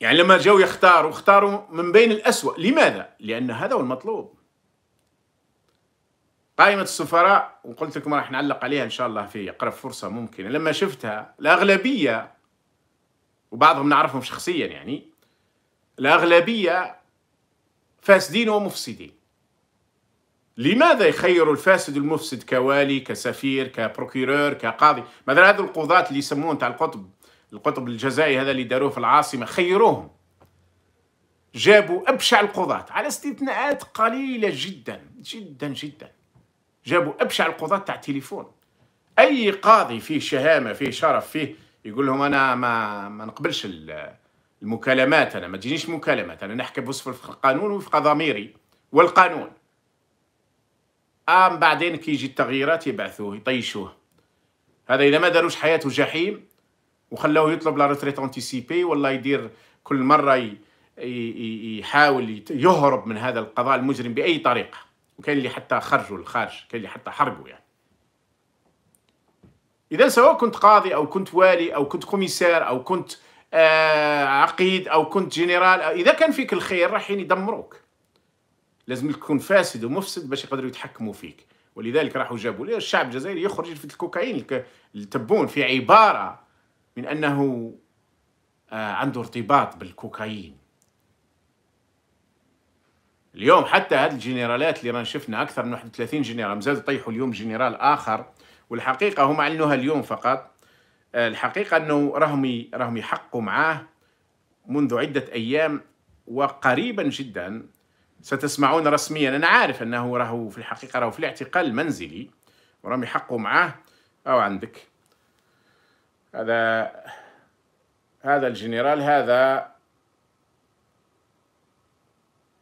يعني لما جاوا يختاروا اختاروا من بين الأسوأ لماذا؟ لأن هذا هو المطلوب قائمة السفراء وقلت لكم راح نعلق عليها إن شاء الله في أقرب فرصة ممكنة لما شفتها الأغلبية وبعضهم نعرفهم شخصيا يعني الأغلبية فاسدين ومفسدين لماذا يخيروا الفاسد المفسد كوالي كسفير كبروكيرور كقاضي مثلا هذا القضاة اللي يسمون تاع القطب القطب الجزائي هذا اللي داروه في العاصمة خيروهم جابوا أبشع القضاة على استثناءات قليلة جدا جدا جدا جابوا أبشع القضاة تاع تليفون أي قاضي فيه شهامة فيه شرف فيه يقول لهم أنا ما, ما نقبلش المكالمات أنا ما تجينيش مكالمات أنا نحكي بوصف القانون وفق ضميري والقانون آم بعدين كي يجي التغييرات يبعثوه يطيشوه هذا إذا ما داروش حياته جحيم وخلوه يطلب لا ريتريت انتيسيبي ولا يدير كل مره يحاول يهرب من هذا القضاء المجرم باي طريقه وكاين اللي حتى خرجوا للخارج كاين اللي حتى حرقوا يعني اذا سواء كنت قاضي او كنت والي او كنت كوميسار او كنت آه عقيد او كنت جنرال اذا كان فيك الخير راح يدمروك لازم تكون فاسد ومفسد باش يقدروا يتحكموا فيك ولذلك راحوا جابوا لي الشعب الجزائري يخرج في الكوكايين التبون في عباره من أنه آه، عنده ارتباط بالكوكايين اليوم حتى هاد الجنرالات اللي رانا شفنا أكثر من 31 جنرال مازالوا طيحوا اليوم جنرال آخر والحقيقة هم علنوها اليوم فقط آه، الحقيقة أنه راهم راهم يحقوا معاه منذ عدة أيام وقريبا جدا ستسمعون رسميا أنا عارف أنه راهو في الحقيقة راهو في الاعتقال المنزلي وراهم يحقوا معاه أو عندك هذا هذا الجنرال هذا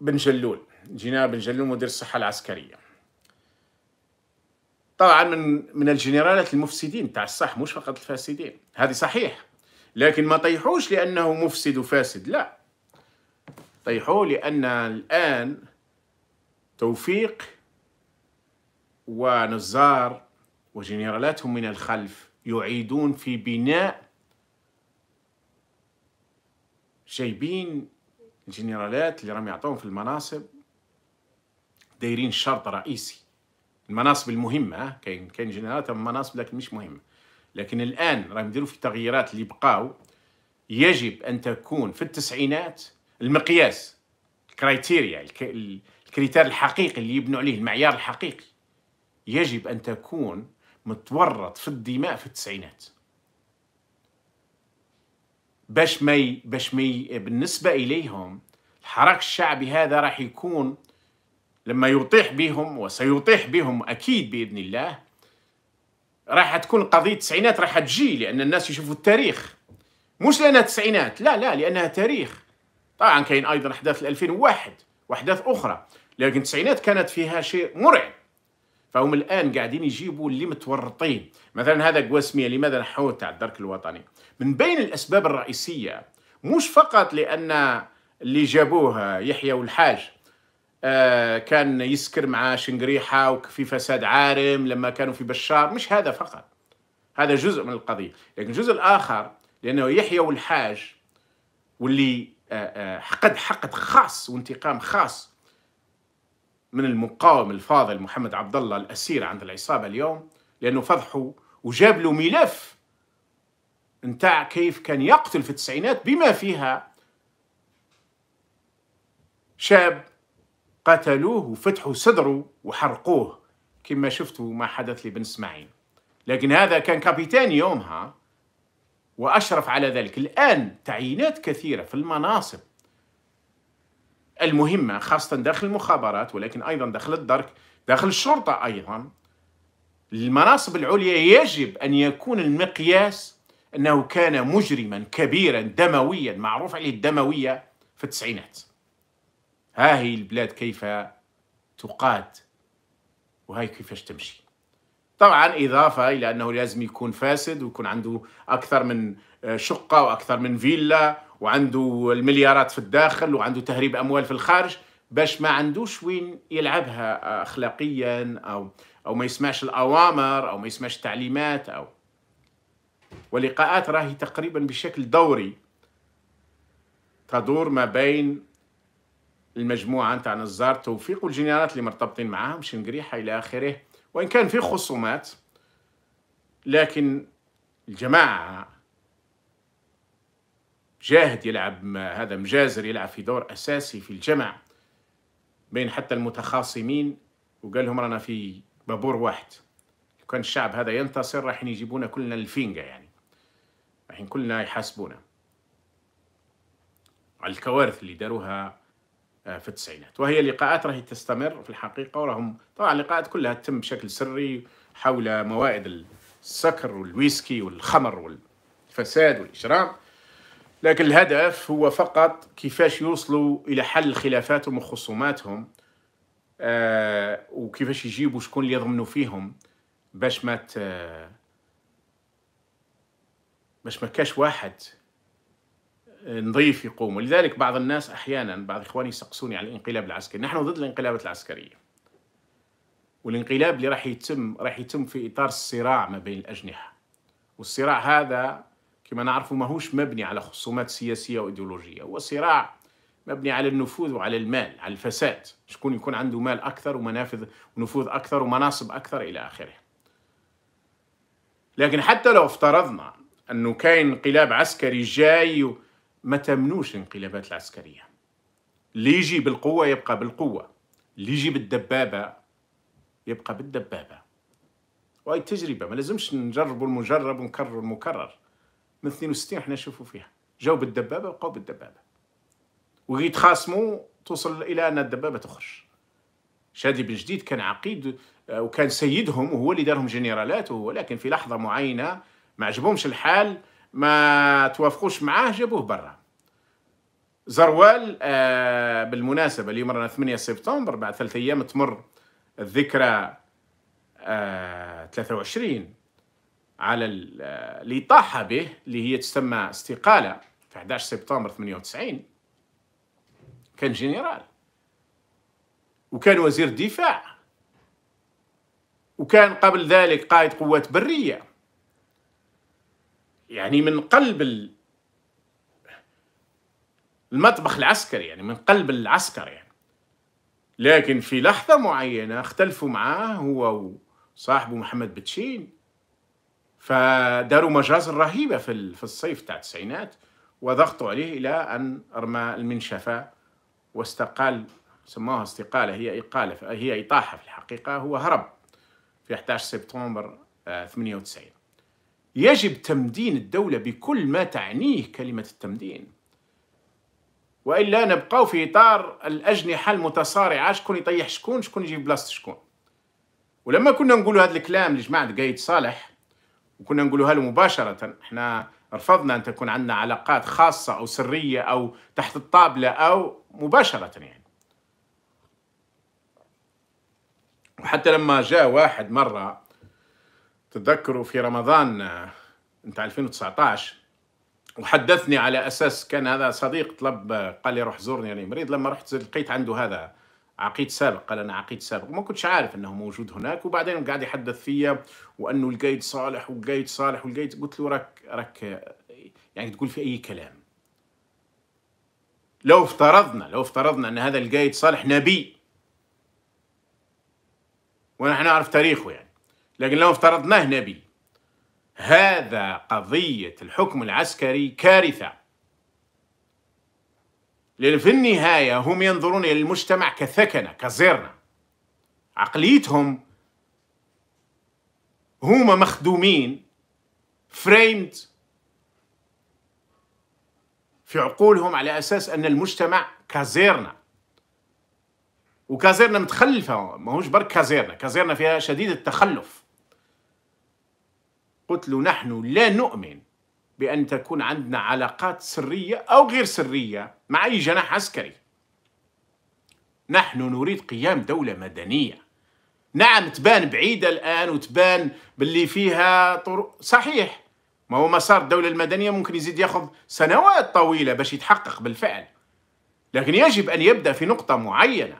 بن جلول جناب بن جلول مدير الصحة العسكرية طبعا من من الجنرالات المفسدين تاع الصح مش فقط الفاسدين هذه صحيح لكن ما طيحوش لأنه مفسد وفاسد لا طيحوا لأن الآن توفيق ونزار وجنرالاتهم من الخلف يعيدون في بناء جايبين الجنرالات اللي راهم يعطوهم في المناصب دايرين شرط رئيسي المناصب المهمه كاين كاين جنرالات مناصب لكن مش مهمه لكن الان راهم يديروا في تغييرات اللي بقاو يجب ان تكون في التسعينات المقياس الكرايتيريا الكريتير الحقيقي اللي يبنوا عليه المعيار الحقيقي يجب ان تكون متورط في الدماء في التسعينات باش ما باش ما بالنسبه اليهم الحراك الشعبي هذا راح يكون لما يطيح بهم وسيطيح بهم اكيد باذن الله راح تكون قضيه التسعينات راح تجي لان الناس يشوفوا التاريخ مش لانها التسعينات لا لا لانها تاريخ طبعا كاين ايضا احداث 2001 واحداث اخرى لكن التسعينات كانت فيها شيء مرعب فهم الان قاعدين يجيبوا اللي متورطين مثلا هذا قواسميه لماذا نحوه تاع الدرك الوطني من بين الاسباب الرئيسيه مش فقط لان اللي جابوه يحيى والحاج آه، كان يسكر مع شنقريحه وفي فساد عارم لما كانوا في بشار مش هذا فقط هذا جزء من القضيه لكن الجزء الاخر لانه يحيى والحاج واللي حقد آه، آه، حقد خاص وانتقام خاص من المقاوم الفاضل محمد عبد الله الاسير عند العصابه اليوم لانه فضحوا وجاب له ملف نتاع كيف كان يقتل في التسعينات بما فيها شاب قتلوه وفتحوا صدره وحرقوه كما شفتوا ما حدث لبن اسماعيل لكن هذا كان كابيتان يومها واشرف على ذلك الان تعيينات كثيره في المناصب المهمة خاصة داخل المخابرات ولكن أيضا داخل الدرك داخل الشرطة أيضا المناصب العليا يجب أن يكون المقياس أنه كان مجرما كبيرا دمويا معروف عليه الدموية في التسعينات ها هي البلاد كيف تقاد وهاي كيفاش تمشي طبعا إضافة إلى أنه لازم يكون فاسد ويكون عنده أكثر من آه، شقة وأكثر من فيلا وعنده المليارات في الداخل وعنده تهريب أموال في الخارج باش ما عندوش وين يلعبها آه، أخلاقيا أو أو ما يسمعش الأوامر أو ما يسمعش التعليمات أو ولقاءات راهي تقريبا بشكل دوري تدور ما بين المجموعة نتاع نزار توفيق والجنرالات اللي مرتبطين معاهم شنقريحة إلى آخره وإن كان في خصومات لكن الجماعة جاهد يلعب هذا مجازر يلعب في دور اساسي في الجمع بين حتى المتخاصمين وقال لهم رانا في بابور واحد لو كان الشعب هذا ينتصر راح يجيبونا كلنا الفينجا يعني راح كلنا يحاسبونا على الكوارث اللي داروها آه، في التسعينات وهي لقاءات راهي تستمر في الحقيقه وراهم طبعا اللقاءات كلها تتم بشكل سري حول موائد السكر والويسكي والخمر والفساد والإجرام لكن الهدف هو فقط كيفاش يوصلوا الى حل خلافاتهم وخصوماتهم آه وكيفاش يجيبوا شكون اللي يضمنوا فيهم باش ما باش ما كاش واحد آه، نظيف يقوم لذلك بعض الناس احيانا بعض اخواني يسقسوني على الانقلاب العسكري نحن ضد الانقلابات العسكريه والانقلاب اللي راح يتم راح يتم في اطار الصراع ما بين الاجنحه والصراع هذا كما نعرفوا ماهوش مبني على خصومات سياسيه وايديولوجيه هو صراع مبني على النفوذ وعلى المال على الفساد شكون يكون عنده مال اكثر ومنافذ ونفوذ اكثر ومناصب اكثر الى اخره لكن حتى لو افترضنا انه كاين انقلاب عسكري جاي ما تمنوش الانقلابات العسكريه اللي يجي بالقوه يبقى بالقوه اللي يجي بالدبابه يبقى بالدبابه وهي تجربه ما لازمش نجرب المجرب ونكرر المكرر من 62 احنا نشوفوا فيها جاو بالدبابه وبقوا بالدبابه ويتخاصموا توصل الى ان الدبابه تخرج شادي بن جديد كان عقيد آه، وكان سيدهم وهو اللي دارهم جنرالات وهو لكن في لحظه معينه ما عجبهمش الحال ما توافقوش معاه جابوه برا زروال آه، بالمناسبه اليوم رانا 8 سبتمبر بعد ثلاث ايام تمر الذكرى 23 آه، على اللي طاح به اللي هي تسمى استقالة في 11 سبتمبر 98 كان جنرال وكان وزير الدفاع وكان قبل ذلك قائد قوات برية يعني من قلب المطبخ العسكري يعني من قلب العسكر يعني لكن في لحظة معينة اختلفوا معاه هو وصاحبه محمد بتشين فداروا مجازر رهيبة في الصيف تاع التسعينات وضغطوا عليه إلى أن أرمى المنشفة واستقال سموها استقالة هي إقالة هي إطاحة في الحقيقة هو هرب في 11 سبتمبر 98 آه، يجب تمدين الدولة بكل ما تعنيه كلمة التمدين وإلا نبقاو في إطار الأجنحة المتصارعة شكون يطيح شكون شكون يجيب بلاصة شكون ولما كنا نقولوا هذا الكلام لجماعة قايد صالح وكنا نقولها له مباشرة احنا رفضنا أن تكون عندنا علاقات خاصة أو سرية أو تحت الطابلة أو مباشرة يعني وحتى لما جاء واحد مرة تتذكروا في رمضان نتاع 2019 وحدثني على اساس كان هذا صديق طلب قال لي روح زورني يعني مريض لما رحت لقيت عنده هذا عقيد سابق قال انا عقيد سابق وما كنتش عارف انه موجود هناك وبعدين قاعد يحدث فيا وانه القايد صالح والقايد صالح والقايد قلت له راك راك يعني تقول في اي كلام لو افترضنا لو افترضنا ان هذا القايد صالح نبي ونحن نعرف تاريخه يعني لكن لو افترضناه نبي هذا قضيه الحكم العسكري كارثه لأن في النهاية هم ينظرون إلى المجتمع كثكنة كزرنة عقليتهم هما مخدومين فريمد في عقولهم على أساس أن المجتمع كازيرنا وكازيرنا متخلفة ماهوش برك كازيرنا كازيرنا فيها شديد التخلف قلت له نحن لا نؤمن بأن تكون عندنا علاقات سرية أو غير سرية مع أي جناح عسكري نحن نريد قيام دولة مدنية نعم تبان بعيدة الآن وتبان باللي فيها طرق صحيح ما هو مسار الدولة المدنية ممكن يزيد ياخذ سنوات طويلة باش يتحقق بالفعل لكن يجب أن يبدأ في نقطة معينة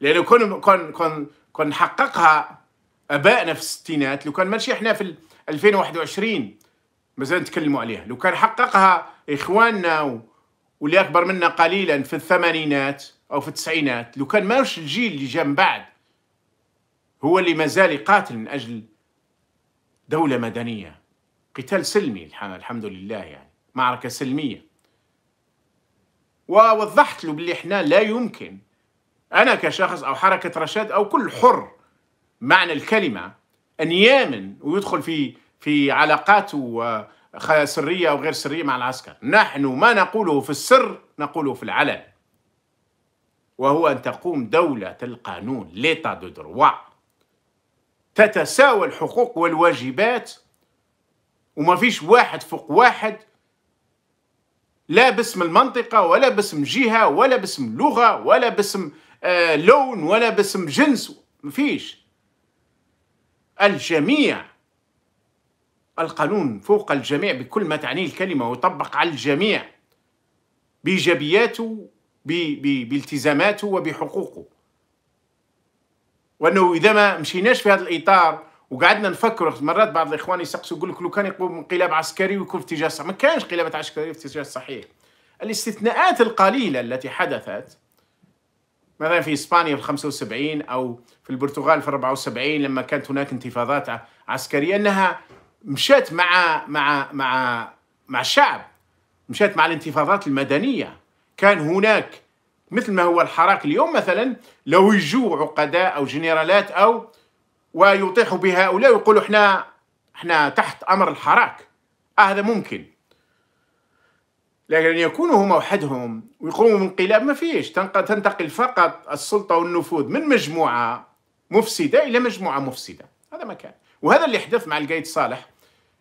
لأنه كون كون كون كون حققها آبائنا في الستينات لو كان ماشي احنا في 2021 مازال نتكلموا عليها لو كان حققها اخواننا و... واللي اكبر منا قليلا في الثمانينات او في التسعينات لو كان ماوش الجيل اللي جاء من بعد هو اللي مازال يقاتل من اجل دوله مدنيه قتال سلمي الحمد لله يعني معركه سلميه ووضحت له باللي احنا لا يمكن انا كشخص او حركه رشاد او كل حر معنى الكلمه ان يامن ويدخل في في علاقاته سرية أو غير سرية مع العسكر نحن ما نقوله في السر نقوله في العلن وهو أن تقوم دولة القانون ليتا دو دروا تتساوى الحقوق والواجبات وما فيش واحد فوق واحد لا باسم المنطقة ولا باسم جهة ولا باسم لغة ولا باسم آه لون ولا باسم جنس ما فيش الجميع القانون فوق الجميع بكل ما تعنيه الكلمة ويطبق على الجميع بإيجابياته بالتزاماته وبحقوقه وأنه إذا ما مشيناش في هذا الإطار وقعدنا نفكر مرات بعض الاخوان يسقسوا يقول لك لو كان يقوم انقلاب عسكري ويكون في اتجاه صحيح ما كانش انقلابات عسكريه في اتجاه صحيح الاستثناءات القليله التي حدثت مثلا في اسبانيا في 75 او في البرتغال في 74 لما كانت هناك انتفاضات عسكريه انها مشات مع مع مع مع الشعب مشات مع الانتفاضات المدنيه كان هناك مثل ما هو الحراك اليوم مثلا لو يجوا عقداء او جنرالات او ويطيحوا بهؤلاء ويقولوا احنا احنا تحت امر الحراك آه هذا ممكن لكن ان يكونوا هم وحدهم ويقوموا بانقلاب ما فيش تنتقل فقط السلطه والنفوذ من مجموعه مفسده الى مجموعه مفسده هذا ما كان وهذا اللي حدث مع القايد صالح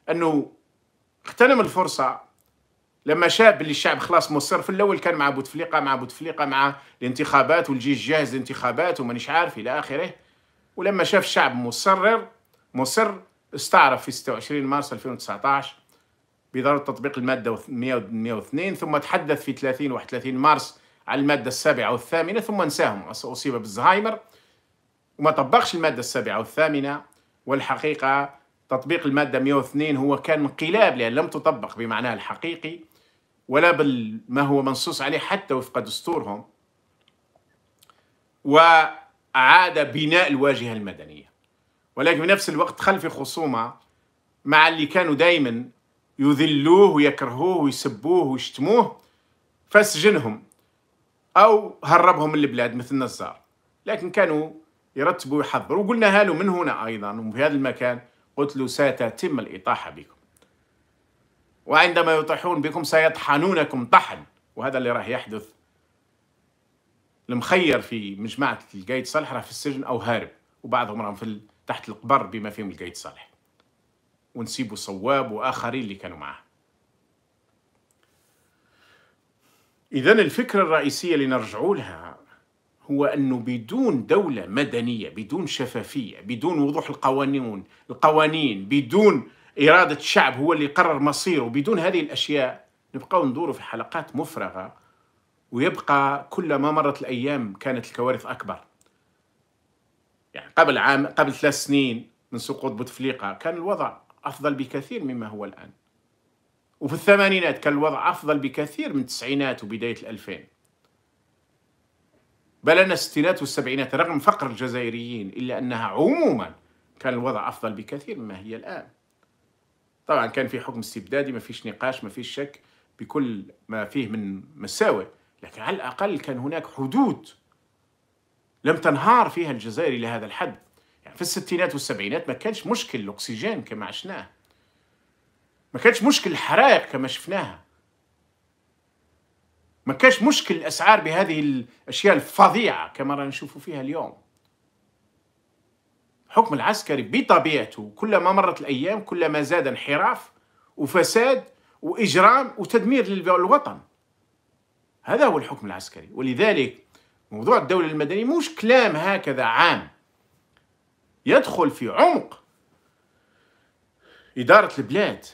انه اغتنم الفرصه لما شاف اللي الشعب خلاص مصر في الاول كان مع بوتفليقه مع بوتفليقه مع الانتخابات والجيش جاهز للانتخابات ومانيش عارف الى اخره ولما شاف الشعب مصرر مصر استعرف في 26 مارس 2019 بضروره تطبيق الماده 102 ثم تحدث في 30 31 مارس على الماده السابعه والثامنه ثم انساهم اصيب بالزهايمر وما طبقش الماده السابعه والثامنه والحقيقه تطبيق المادة 102 هو كان انقلاب لأن لم تطبق بمعناها الحقيقي ولا بما هو منصوص عليه حتى وفق دستورهم وأعاد بناء الواجهة المدنية ولكن في نفس الوقت خلف خصومة مع اللي كانوا دايما يذلوه ويكرهوه ويسبوه ويشتموه فسجنهم أو هربهم من البلاد مثل نزار لكن كانوا يرتبوا ويحضروا وقلنا هالو من هنا أيضا وفي هذا المكان قلت له ستتم الإطاحة بكم وعندما يطيحون بكم سيطحنونكم طحن وهذا اللي راح يحدث المخير في مجمعة القايد صالح راه في السجن أو هارب وبعضهم راهم في تحت القبر بما فيهم القايد صالح ونسيبوا صواب وآخرين اللي كانوا معاه إذا الفكرة الرئيسية اللي نرجعوا لها هو أنه بدون دولة مدنية بدون شفافية بدون وضوح القوانين القوانين بدون إرادة الشعب هو اللي يقرر مصيره بدون هذه الأشياء نبقاو ندور في حلقات مفرغة ويبقى كلما مرت الأيام كانت الكوارث أكبر يعني قبل عام قبل ثلاث سنين من سقوط بوتفليقة كان الوضع أفضل بكثير مما هو الآن وفي الثمانينات كان الوضع أفضل بكثير من التسعينات وبداية الألفين بل ان الستينات والسبعينات رغم فقر الجزائريين إلا أنها عموما كان الوضع أفضل بكثير مما هي الآن طبعا كان في حكم استبدادي ما فيش نقاش ما فيش شك بكل ما فيه من مساوئ لكن على الأقل كان هناك حدود لم تنهار فيها الجزائر إلى هذا الحد يعني في الستينات والسبعينات ما كانش مشكل الأكسجين كما عشناه ما كانش مشكل الحرائق كما شفناها ما كاش مشكل الاسعار بهذه الاشياء الفظيعه كما رانا نشوفوا فيها اليوم الحكم العسكري بطبيعته كلما مرت الايام كلما زاد انحراف وفساد واجرام وتدمير للوطن هذا هو الحكم العسكري ولذلك موضوع الدوله المدنيه مش كلام هكذا عام يدخل في عمق اداره البلاد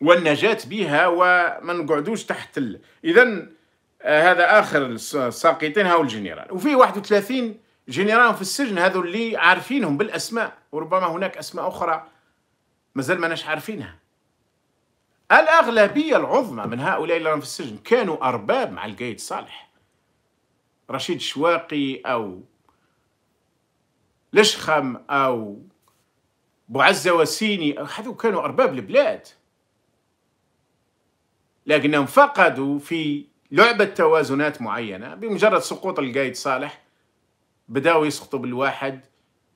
والنجاة بها وما نقعدوش تحت ال... إذا آه، هذا آخر الساقطين هاو الجنرال وفيه 31 جنرال في السجن هذو اللي عارفينهم بالأسماء وربما هناك أسماء أخرى مازال ما ناش عارفينها الأغلبية العظمى من هؤلاء اللي في السجن كانوا أرباب مع القايد صالح رشيد شواقي أو لشخم أو بوعزة وسيني هذو كانوا أرباب البلاد لكنهم فقدوا في لعبة توازنات معينة بمجرد سقوط القايد صالح بداوا يسقطوا بالواحد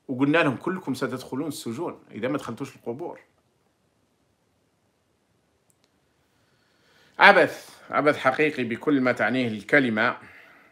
وقلنا لهم كلكم ستدخلون السجون إذا ما دخلتوش القبور عبث عبث حقيقي بكل ما تعنيه الكلمة